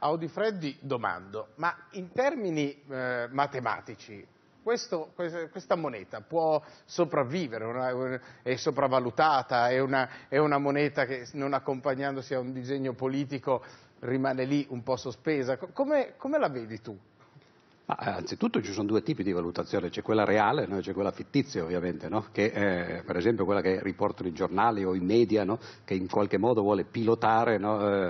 Audi Freddi domando, ma in termini eh, matematici questo, questa moneta può sopravvivere, una, è sopravvalutata, è una, è una, moneta che non accompagnandosi a un disegno politico rimane lì un po' sospesa. Come, come la vedi tu? Ma eh, anzitutto ci sono due tipi di valutazione, c'è quella reale e no? c'è quella fittizia ovviamente, no? che è, eh, per esempio quella che riportano i giornali o i media, no? che in qualche modo vuole pilotare eh,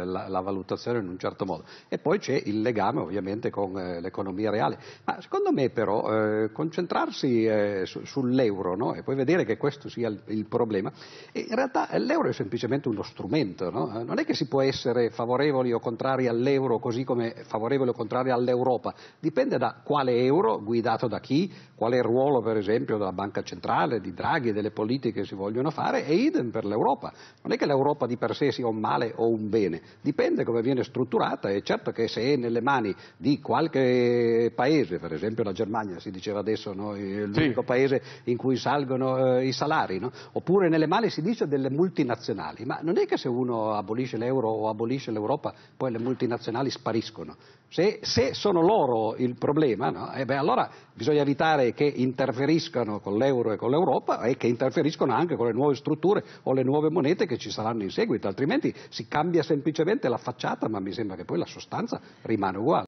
la, la, valutazione in un certo modo. E poi c'è il legame ovviamente con eh, l'economia reale. Ma secondo me però eh, concentrarsi eh, su, sull'euro e poi vedere che questo sia il, il, problema, in realtà l'euro è semplicemente uno strumento, non è che si può essere favorevoli o contrari all'euro così come favorevoli o contrari all'Europa, dipende da da quale euro, guidato da chi, quale ruolo per esempio della banca centrale, di Draghi, delle politiche si vogliono fare e idem per l'Europa. Non è che l'Europa di per sé sia un male o un bene, dipende come viene strutturata e certo che se è nelle mani di qualche paese, per esempio la Germania si diceva adesso no? l'unico sì. paese in cui salgono eh, i salari, no? oppure nelle mani si dice delle multinazionali, ma non è che se uno abolisce l'euro o abolisce l'Europa poi le multinazionali spariscono. se, se sono loro il problema problema, no? e eh, beh, allora bisogna evitare che interferiscano con l'euro e con l'Europa e che interferiscono anche con le nuove strutture o le nuove monete che ci saranno in seguito, altrimenti si cambia semplicemente la facciata, ma mi sembra che poi la sostanza rimane uguale.